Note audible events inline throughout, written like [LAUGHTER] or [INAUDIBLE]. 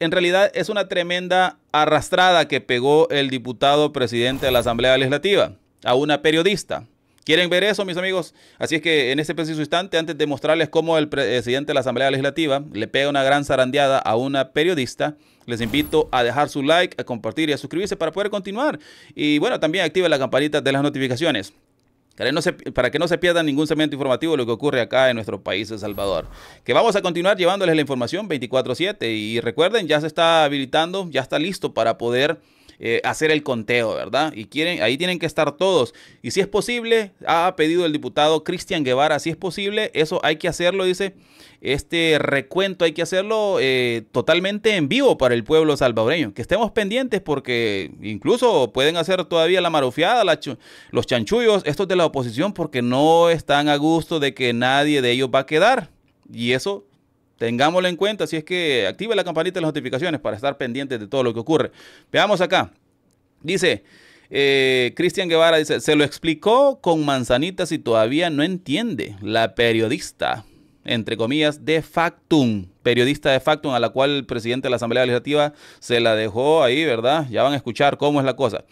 En realidad es una tremenda arrastrada que pegó el diputado presidente de la Asamblea Legislativa a una periodista. ¿Quieren ver eso, mis amigos? Así es que en este preciso instante, antes de mostrarles cómo el presidente de la Asamblea Legislativa le pega una gran zarandeada a una periodista, les invito a dejar su like, a compartir y a suscribirse para poder continuar. Y bueno, también activa la campanita de las notificaciones. Para, que no se pierda ningún segmento informativo de lo que ocurre acá en nuestro país, El Salvador. Que vamos a continuar llevándoles la información 24-7. Y recuerden, ya se está habilitando, ya está listo para poder eh, hacer el conteo, ¿verdad? Y quieren, ahí tienen que estar todos. Y si es posible, ha pedido el diputado Cristian Guevara, si es posible, eso hay que hacerlo, dice, este recuento hay que hacerlo eh, totalmente en vivo para el pueblo salvadoreño. Que estemos pendientes porque incluso pueden hacer todavía la marufiada, los chanchullos, estos de la oposición, porque no están a gusto de que nadie de ellos va a quedar. Y eso Tengámoslo en cuenta, si es que active la campanita de las notificaciones para estar pendientes de todo lo que ocurre. Veamos acá. Dice, eh, Cristian Guevara dice, se lo explicó con manzanitas y todavía no entiende la periodista, entre comillas, de factum, periodista de factum a la cual el presidente de la Asamblea Legislativa se la dejó ahí, ¿verdad? Ya van a escuchar cómo es la cosa.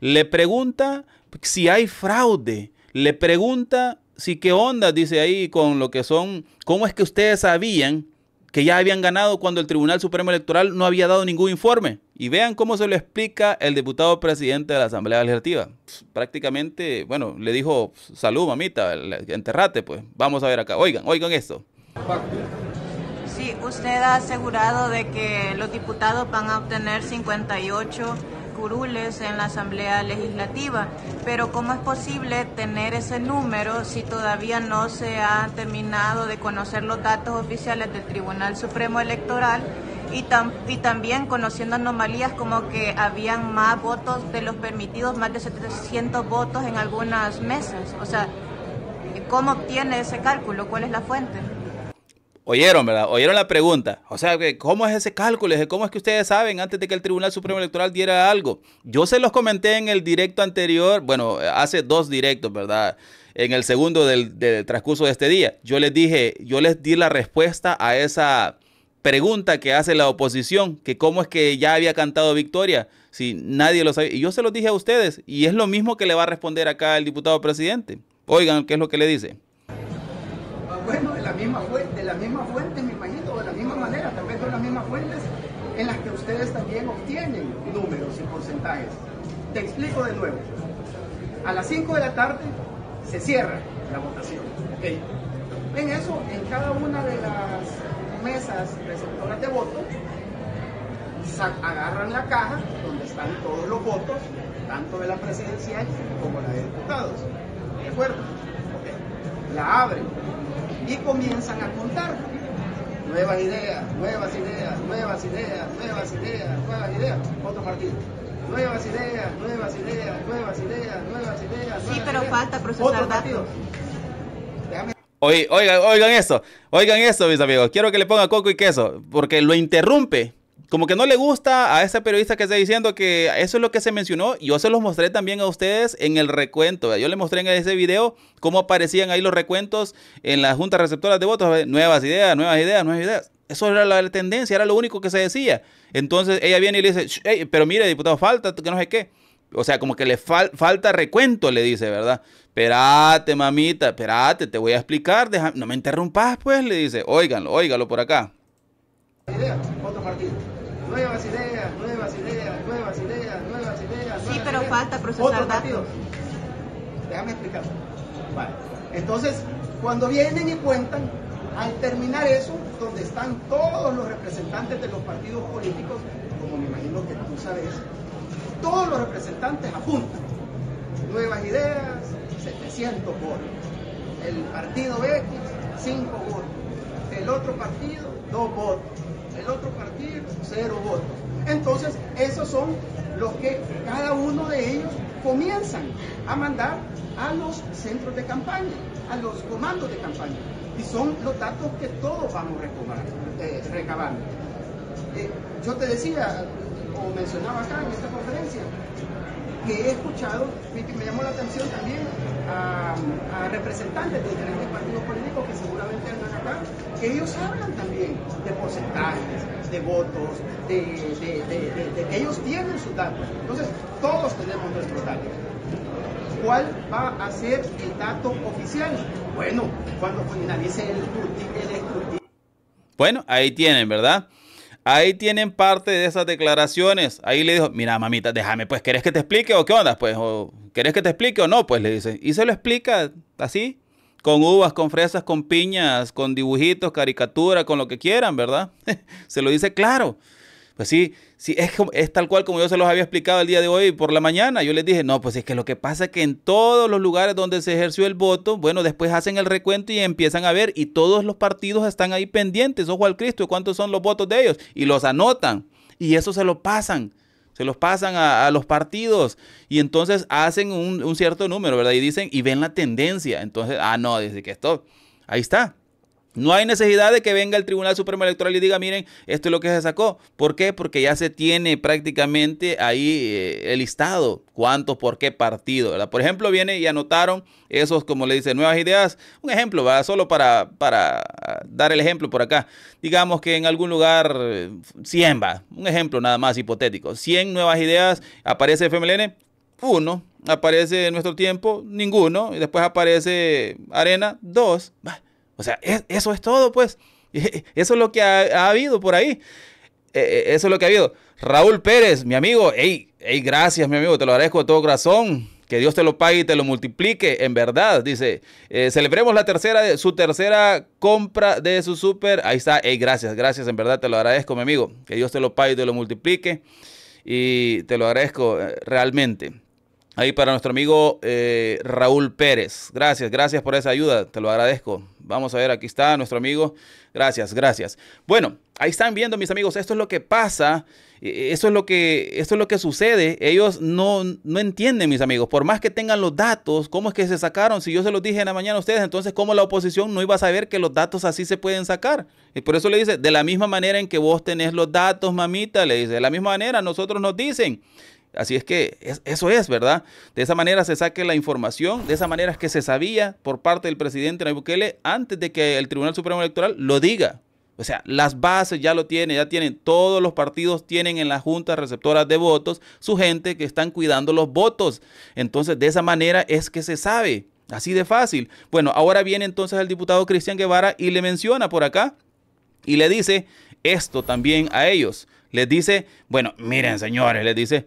Le pregunta si hay fraude, le pregunta sí, qué onda, dice ahí, con lo que son, ¿cómo es que ustedes sabían que ya habían ganado cuando el Tribunal Supremo Electoral no había dado ningún informe? Y vean cómo se lo explica el diputado presidente de la Asamblea Legislativa. Prácticamente, bueno, le dijo, salud, mamita, enterrate, pues, vamos a ver acá. Oigan, oigan esto. Sí, usted ha asegurado de que los diputados van a obtener 58 curules en la Asamblea Legislativa. Pero ¿cómo es posible tener ese número si todavía no se ha terminado de conocer los datos oficiales del Tribunal Supremo Electoral? Y, y, también conociendo anomalías como que habían más votos de los permitidos, más de 700 votos en algunas mesas. O sea, ¿cómo obtiene ese cálculo? ¿Cuál es la fuente? Oyeron, ¿verdad? Oyeron la pregunta. O sea, ¿cómo es ese cálculo? ¿Cómo es que ustedes saben antes de que el Tribunal Supremo Electoral diera algo? Yo se los comenté en el directo anterior, bueno, hace dos directos, ¿verdad? En el segundo del, transcurso de este día. Yo les dije, yo les di la respuesta a esa pregunta que hace la oposición, que cómo es que ya había cantado victoria, si nadie lo sabía. Y yo se los dije a ustedes, y es lo mismo que le va a responder acá el diputado presidente. Oigan, ¿qué es lo que le dice? Ah, bueno, de la misma fuente Te explico de nuevo. A las 5 de la tarde se cierra la votación. Okay. En eso, en cada una de las mesas receptoras de votos, agarran la caja donde están todos los votos, tanto de la presidencial como la de diputados. ¿De acuerdo? Okay. La abren y comienzan a contar. Nuevas ideas, nuevas ideas, nuevas ideas, nuevas ideas, nuevas ideas. Otro partido nuevas ideas, nuevas ideas, nuevas ideas, nuevas ideas. Sí, pero falta procesar datos. Oigan, oigan eso, oigan eso, mis amigos. Quiero que le ponga coco y queso, porque lo interrumpe como que no le gusta a ese periodista que está diciendo que eso es lo que se mencionó. Yo se los mostré también a ustedes en el recuento. Yo les mostré en ese video cómo aparecían ahí los recuentos en las juntas receptoras de votos. Nuevas ideas, nuevas ideas, nuevas ideas. Eso era la tendencia, era lo único que se decía. Entonces ella viene y le dice, pero mire, diputado, falta, que no sé qué. O sea, como que le falta recuento, le dice, ¿verdad? Espérate, mamita, espérate, te voy a explicar, no me interrumpas, pues, le dice. Óiganlo, óigalo por acá. Nuevas ideas, nuevas ideas, nuevas ideas, nuevas ideas. Sí, pero falta procesar Déjame explicar. Entonces, cuando vienen y cuentan, al terminar eso, donde están todos los representantes de los partidos políticos, como me imagino que tú sabes, todos los representantes apuntan nuevas ideas, 700 votos. El partido X, 5 votos. El otro partido, 2 votos. El otro partido, 0 votos. Entonces, esos son los que cada uno de ellos comienzan a mandar a los centros de campaña, a los comandos de campaña y son los datos que todos vamos a recabar. Eh, recabando. Eh, yo te decía, o mencionaba acá en esta conferencia, que he escuchado, y me llamó la atención también a, representantes de diferentes partidos políticos que seguramente andan acá, que ellos hablan también de porcentajes, de votos, de, que ellos tienen sus datos. Entonces, todos tenemos nuestros datos. ¿Cuál va a ser el dato oficial bueno, cuando finalice el Bueno, ahí tienen, ¿verdad? Ahí tienen parte de esas declaraciones. Ahí le dijo, mira, mamita, déjame, pues, ¿querés que te explique o qué onda? Pues, o, ¿querés que te explique o no? Pues le dice. Y se lo explica así, con uvas, con fresas, con piñas, con dibujitos, caricatura, con lo que quieran, ¿verdad? [LAUGHS] se lo dice claro. Pues sí, sí es, tal cual como yo se los había explicado el día de hoy por la mañana. Yo les dije, no, pues es que lo que pasa es que en todos los lugares donde se ejerció el voto, bueno, después hacen el recuento y empiezan a ver y todos los partidos están ahí pendientes, ojo al Cristo, cuántos son los votos de ellos y los anotan y eso se lo pasan se los pasan a, los partidos y entonces hacen un, un, cierto número, ¿verdad? Y dicen, y ven la tendencia. Entonces, ah, no, dice que esto, ahí está. No hay necesidad de que venga el Tribunal Supremo Electoral y diga, miren, esto es lo que se sacó. ¿Por qué? Porque ya se tiene prácticamente ahí eh, el listado, cuántos, por qué partido. Por ejemplo, viene y anotaron esos, como le dice, nuevas ideas. Un ejemplo, va solo para, para ah, dar el ejemplo por acá. Digamos que en algún lugar, 100 eh, va, un ejemplo nada más hipotético. 100 nuevas ideas, aparece FMLN, uno. Aparece en nuestro tiempo, ninguno. Y después aparece Arena, dos. Va. O sea, eso es todo, pues. [LAUGHS] Eso es lo que ha, habido por ahí. E, e, eso es lo que ha habido. Raúl Pérez, mi amigo, hey, gracias, mi amigo, te lo agradezco de todo corazón. Que Dios te lo pague y te lo multiplique, en verdad. Dice, eh, celebremos la tercera, su tercera compra de su súper. Ahí está, hey, gracias, gracias, en verdad te lo agradezco, mi amigo. Que Dios te lo pague y te lo multiplique. Y te lo agradezco eh, realmente. Ahí para nuestro amigo eh, Raúl Pérez. Gracias, gracias por esa ayuda, te lo agradezco. Vamos a ver, aquí está nuestro amigo. Gracias, gracias. Bueno, ahí están viendo mis amigos, esto es lo que pasa, eh, eh, esto es lo que, esto es lo que sucede. Ellos no, no entienden, mis amigos, por más que tengan los datos, ¿cómo es que se sacaron? Si yo se los dije en la mañana a ustedes, entonces ¿cómo la oposición no iba a saber que los datos así se pueden sacar? Y por eso le dice, de la misma manera en que vos tenés los datos, mamita, le dice, de la misma manera nosotros nos dicen Así es que eso es, ¿verdad? De esa manera se saque la información, de esa manera es que se sabía por parte del presidente Nayib Bukele antes de que el Tribunal Supremo Electoral lo diga. O sea, las bases ya lo tienen, ya tienen, todos los partidos tienen en las juntas receptoras de votos su gente que están cuidando los votos. Entonces, de esa manera es que se sabe, así de fácil. Bueno, ahora viene entonces el diputado Cristian Guevara y le menciona por acá y le dice esto también a ellos. Les dice, bueno, miren señores, les dice,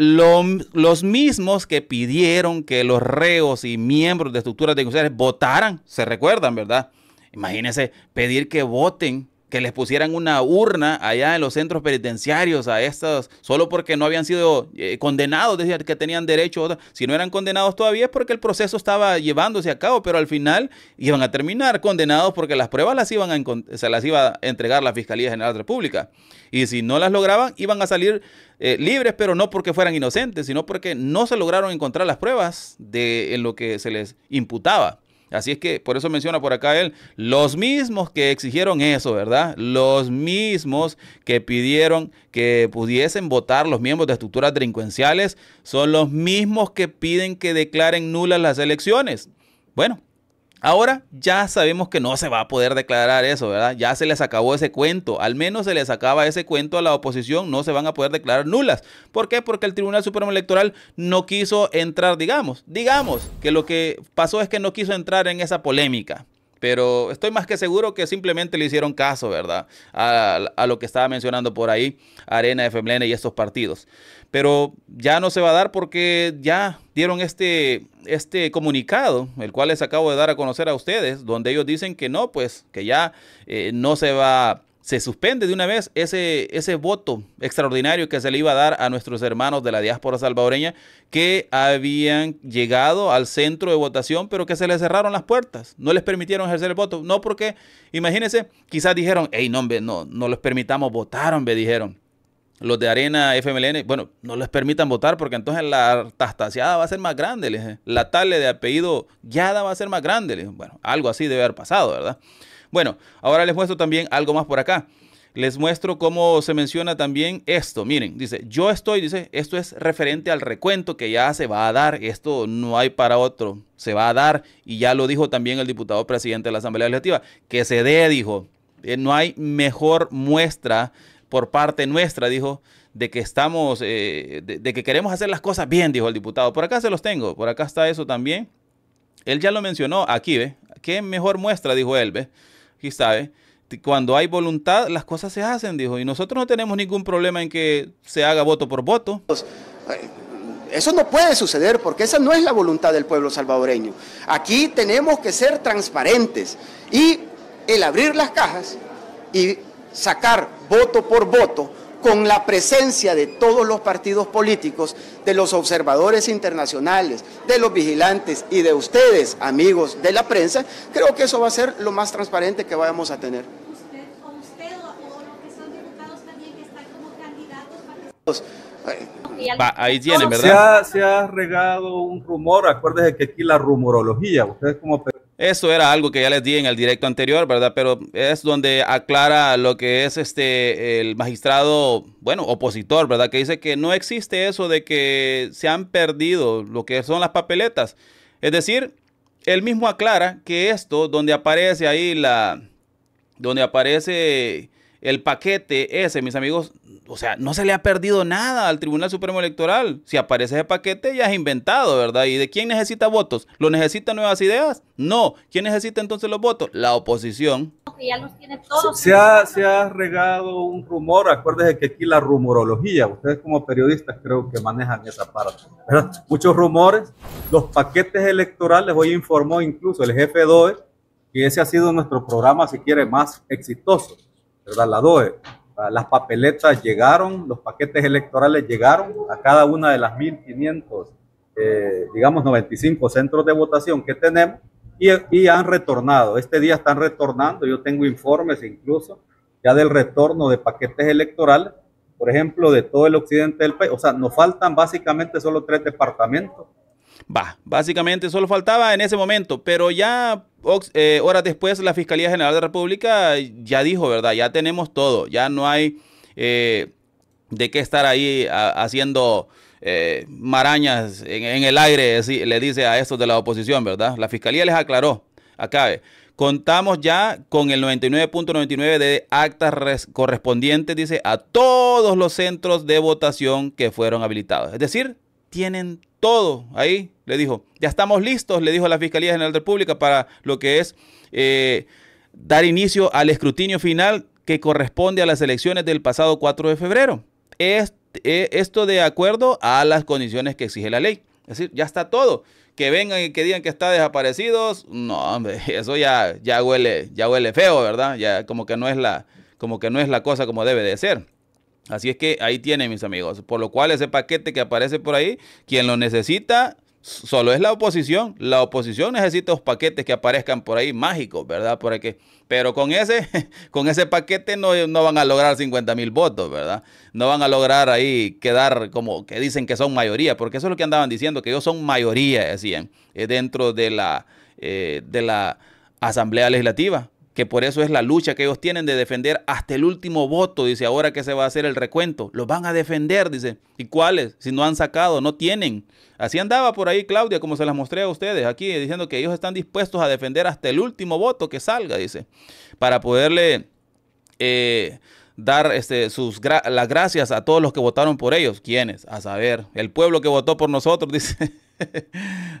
los mismos que pidieron que los reos y miembros de estructuras de consejeros votaran, se recuerdan, ¿verdad? Imagínense pedir que voten que les pusieran una urna allá en los centros penitenciarios a estas, solo porque no habían sido eh, condenados, decía que tenían derecho, si no eran condenados todavía es porque el proceso estaba llevándose a cabo, pero al final iban a terminar condenados porque las pruebas las iban a, se las iba a entregar la Fiscalía General de la República. Y si no las lograban, iban a salir eh, libres, pero no porque fueran inocentes, sino porque no se lograron encontrar las pruebas de en lo que se les imputaba. Así es que por eso menciona por acá él, los mismos que exigieron eso, ¿verdad? Los mismos que pidieron que pudiesen votar los miembros de estructuras delincuenciales son los mismos que piden que declaren nulas las elecciones. Bueno, Ahora ya sabemos que no se va a poder declarar eso, ¿verdad? Ya se les acabó ese cuento. Al menos se les acaba ese cuento a la oposición. No se van a poder declarar nulas. ¿Por qué? Porque el Tribunal Supremo Electoral no quiso entrar, digamos. Digamos que lo que pasó es que no quiso entrar en esa polémica pero estoy más que seguro que simplemente le hicieron caso, ¿verdad? A, lo que estaba mencionando por ahí, Arena, FMLN y estos partidos. Pero ya no se va a dar porque ya dieron este, este comunicado, el cual les acabo de dar a conocer a ustedes, donde ellos dicen que no, pues que ya eh, no se va se suspende de una vez ese, ese voto extraordinario que se le iba a dar a nuestros hermanos de la diáspora salvadoreña que habían llegado al centro de votación, pero que se les cerraron las puertas, no les permitieron ejercer el voto. No porque, imagínense, quizás dijeron, hey, no, no, no les permitamos votar, dijeron. Los de Arena FMLN, bueno, no les permitan votar porque entonces la tastaseada va a ser más grande, les, la tale de apellido Yada va a ser más grande. bueno, algo así debe haber pasado, ¿verdad? Bueno, ahora les muestro también algo más por acá. Les muestro cómo se menciona también esto. Miren, dice, yo estoy, dice, esto es referente al recuento que ya se va a dar. Esto no hay para otro. Se va a dar. Y ya lo dijo también el diputado presidente de la Asamblea Legislativa. Que se dé, dijo. Eh, no hay mejor muestra por parte nuestra, dijo, de que estamos, eh, de, que queremos hacer las cosas bien, dijo el diputado. Por acá se los tengo. Por acá está eso también. Él ya lo mencionó aquí, ¿ve? Qué mejor muestra, dijo él, ¿ve? sabe, cuando hay voluntad, las cosas se hacen, dijo. Y nosotros no tenemos ningún problema en que se haga voto por voto. Eso no puede suceder porque esa no es la voluntad del pueblo salvadoreño. Aquí tenemos que ser transparentes y el abrir las cajas y sacar voto por voto con la presencia de todos los partidos políticos, de los observadores internacionales, de los vigilantes y de ustedes, amigos de la prensa, creo que eso va a ser lo más transparente que vayamos a tener. Usted, los que son diputados también que están como candidatos pues, ahí tiene, ¿verdad? Se ha, regado un rumor, acuérdese que aquí la rumorología, ustedes como eso era algo que ya les di en el directo anterior, ¿verdad? Pero es donde aclara lo que es este el magistrado, bueno, opositor, ¿verdad? Que dice que no existe eso de que se han perdido lo que son las papeletas. Es decir, él mismo aclara que esto donde aparece ahí la donde aparece el paquete ese, mis amigos, o sea, no se le ha perdido nada al Tribunal Supremo Electoral. Si aparece ese paquete, ya es inventado, ¿verdad? ¿Y de quién necesita votos? ¿Lo necesita nuevas ideas? No. ¿Quién necesita entonces los votos? La oposición. Ya Se, ha, regado un rumor, acuérdense que aquí la rumorología, ustedes como periodistas creo que manejan esa parte, Muchos rumores, los paquetes electorales, hoy informó incluso el jefe DOE que ese ha sido nuestro programa, si quiere, más exitoso ¿verdad? La DOE. Ah, las papeletas llegaron, los paquetes electorales llegaron a cada una de las 1.500, eh, digamos, 95 centros de votación que tenemos y, y, han retornado. Este día están retornando, yo tengo informes incluso ya del retorno de paquetes electorales, por ejemplo, de todo el occidente del país. O sea, nos faltan básicamente solo tres departamentos básicamente solo faltaba en ese momento, pero ya eh, horas después la Fiscalía General de la República ya dijo, ¿verdad? Ya tenemos todo, ya no hay eh, de qué estar ahí haciendo eh, marañas en, el aire, le dice a estos de la oposición, ¿verdad? La Fiscalía les aclaró, acabe. Contamos ya con el 99.99 de actas correspondientes, dice, a todos los centros de votación que fueron habilitados. Es decir, tienen todo ahí, le dijo. Ya estamos listos, le dijo a la Fiscalía General de la República para lo que es eh, dar inicio al escrutinio final que corresponde a las elecciones del pasado 4 de febrero. E, esto de acuerdo a las condiciones que exige la ley. Es decir, ya está todo. Que vengan y que digan que está desaparecidos, no, hombre, [LAUGHS] eso ya, ya, huele, ya huele feo, ¿verdad? Ya como que no es la, como que no es la cosa como debe de ser. Así es que ahí tienen, mis amigos. Por lo cual ese paquete que aparece por ahí, quien lo necesita, solo es la oposición. La oposición necesita los paquetes que aparezcan por ahí mágicos, ¿verdad? Por Pero con ese, [LAUGHS] con ese paquete no, no van a lograr 50 mil votos, ¿verdad? No van a lograr ahí quedar como que dicen que son mayoría, porque eso es lo que andaban diciendo, que ellos son mayoría, decían, eh, dentro de la, eh, de la Asamblea Legislativa que por eso es la lucha que ellos tienen de defender hasta el último voto, dice, ahora que se va a hacer el recuento, los van a defender, dice, ¿y cuáles? Si no han sacado, no tienen. Así andaba por ahí Claudia, como se las mostré a ustedes aquí, diciendo que ellos están dispuestos a defender hasta el último voto que salga, dice, para poderle... Eh, dar este, sus las gracias a todos los que votaron por ellos. ¿Quiénes? A saber, el pueblo que votó por nosotros, [LAUGHS] dice.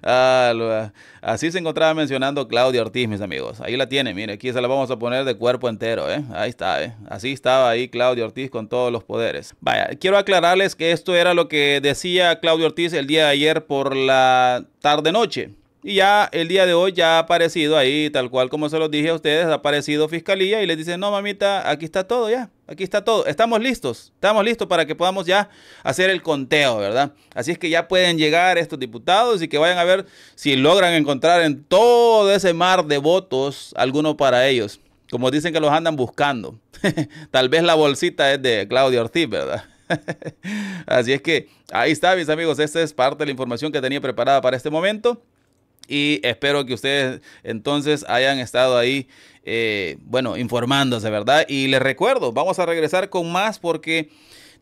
Ah, así se encontraba mencionando Claudio Ortiz, mis amigos. Ahí la tiene, mire, aquí se la vamos a poner de cuerpo entero, ¿eh? Ahí está, ¿eh? Así estaba ahí Claudio Ortiz con todos los poderes. Vaya, quiero aclararles que esto era lo que decía Claudio Ortiz el día de ayer por la tarde-noche. Y ya el día de hoy ya ha aparecido ahí, tal cual como se los dije a ustedes, ha aparecido fiscalía y les dicen, no mamita, aquí está todo ya, aquí está todo, estamos listos, estamos listos para que podamos ya hacer el conteo, ¿verdad? Así es que ya pueden llegar estos diputados y que vayan a ver si logran encontrar en todo ese mar de votos alguno para ellos. Como dicen que los andan buscando. [LAUGHS] tal vez la bolsita es de Claudio Ortiz, ¿verdad? [LAUGHS] Así es que ahí está, mis amigos, esta es parte de la información que tenía preparada para este momento y espero que ustedes entonces hayan estado ahí, eh, bueno, informándose, ¿verdad? Y les recuerdo, vamos a regresar con más porque...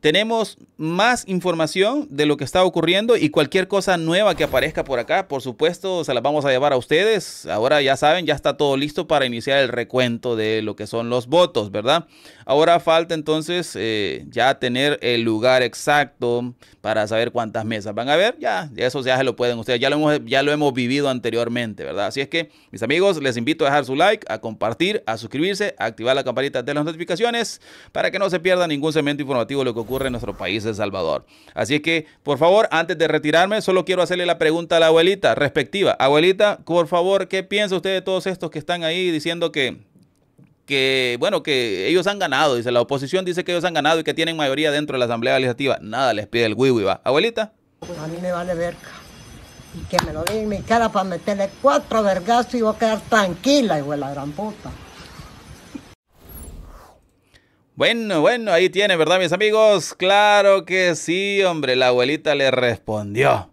Tenemos más información de lo que está ocurriendo y cualquier cosa nueva que aparezca por acá, por supuesto, se la vamos a llevar a ustedes. Ahora ya saben, ya está todo listo para iniciar el recuento de lo que son los votos, ¿verdad? Ahora falta entonces eh, ya tener el lugar exacto para saber cuántas mesas van a ver. Ya, eso ya se lo pueden ustedes, ya lo hemos, ya lo hemos vivido anteriormente, ¿verdad? Así es que, mis amigos, les invito a dejar su like, a compartir, a suscribirse, a activar la campanita de las notificaciones para que no se pierda ningún segmento informativo de lo que ocurre en nuestro país, El Salvador. Así que, por favor, antes de retirarme, solo quiero hacerle la pregunta a la abuelita respectiva. Abuelita, por favor, ¿qué piensa usted de todos estos que están ahí diciendo que que, bueno, que ellos han ganado, dice la oposición, dice que ellos han ganado y que tienen mayoría dentro de la Asamblea Legislativa. Nada les pide el wiwi, va. Abuelita. a mí me vale verga. Y que me lo den en mi cara para meterle cuatro vergazos y voy a quedar tranquila, hijo de la gran puta. Bueno, bueno, ahí tiene, ¿verdad, mis amigos? Claro que sí, hombre, la abuelita le respondió.